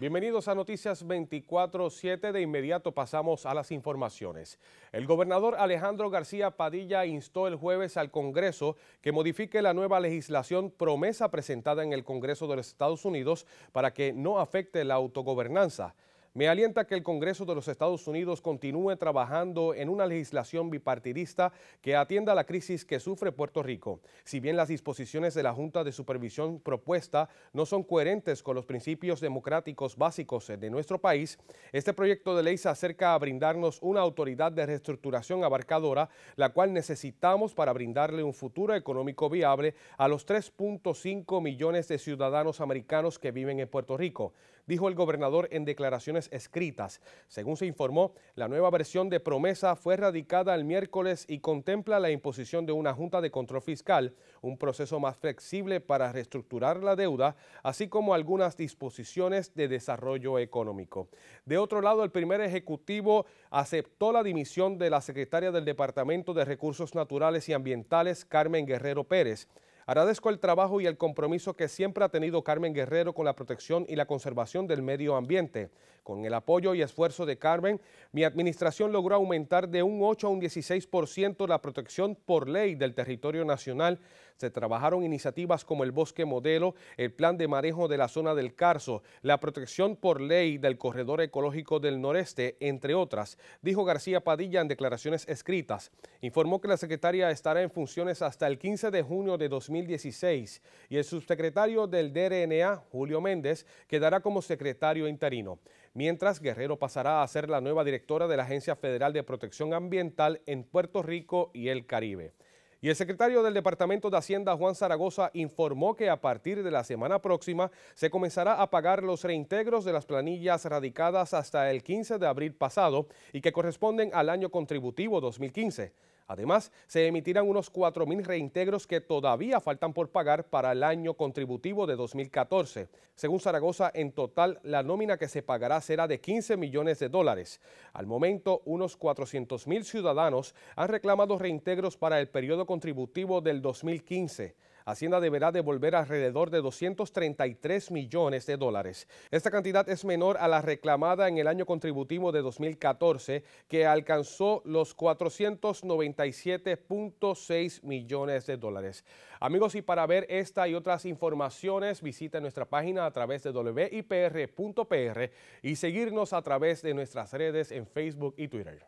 Bienvenidos a Noticias 24-7. De inmediato pasamos a las informaciones. El gobernador Alejandro García Padilla instó el jueves al Congreso que modifique la nueva legislación promesa presentada en el Congreso de los Estados Unidos para que no afecte la autogobernanza. Me alienta que el Congreso de los Estados Unidos continúe trabajando en una legislación bipartidista que atienda la crisis que sufre Puerto Rico. Si bien las disposiciones de la Junta de Supervisión propuesta no son coherentes con los principios democráticos básicos de nuestro país, este proyecto de ley se acerca a brindarnos una autoridad de reestructuración abarcadora, la cual necesitamos para brindarle un futuro económico viable a los 3.5 millones de ciudadanos americanos que viven en Puerto Rico dijo el gobernador en declaraciones escritas. Según se informó, la nueva versión de promesa fue radicada el miércoles y contempla la imposición de una Junta de Control Fiscal, un proceso más flexible para reestructurar la deuda, así como algunas disposiciones de desarrollo económico. De otro lado, el primer ejecutivo aceptó la dimisión de la secretaria del Departamento de Recursos Naturales y Ambientales, Carmen Guerrero Pérez. Agradezco el trabajo y el compromiso que siempre ha tenido Carmen Guerrero con la protección y la conservación del medio ambiente. Con el apoyo y esfuerzo de Carmen, mi administración logró aumentar de un 8 a un 16% la protección por ley del territorio nacional. Se trabajaron iniciativas como el Bosque Modelo, el Plan de Manejo de la Zona del Carso, la protección por ley del Corredor Ecológico del Noreste, entre otras, dijo García Padilla en declaraciones escritas. Informó que la secretaria estará en funciones hasta el 15 de junio de 2021. 2016 y el subsecretario del DRNA, Julio Méndez, quedará como secretario interino, mientras Guerrero pasará a ser la nueva directora de la Agencia Federal de Protección Ambiental en Puerto Rico y el Caribe. Y el secretario del Departamento de Hacienda, Juan Zaragoza, informó que a partir de la semana próxima se comenzará a pagar los reintegros de las planillas radicadas hasta el 15 de abril pasado y que corresponden al año contributivo 2015. Además, se emitirán unos 4.000 reintegros que todavía faltan por pagar para el año contributivo de 2014. Según Zaragoza, en total la nómina que se pagará será de 15 millones de dólares. Al momento, unos 400.000 ciudadanos han reclamado reintegros para el periodo contributivo del 2015. Hacienda deberá devolver alrededor de 233 millones de dólares. Esta cantidad es menor a la reclamada en el año contributivo de 2014, que alcanzó los 497.6 millones de dólares. Amigos, y para ver esta y otras informaciones, visita nuestra página a través de wipr.pr y seguirnos a través de nuestras redes en Facebook y Twitter.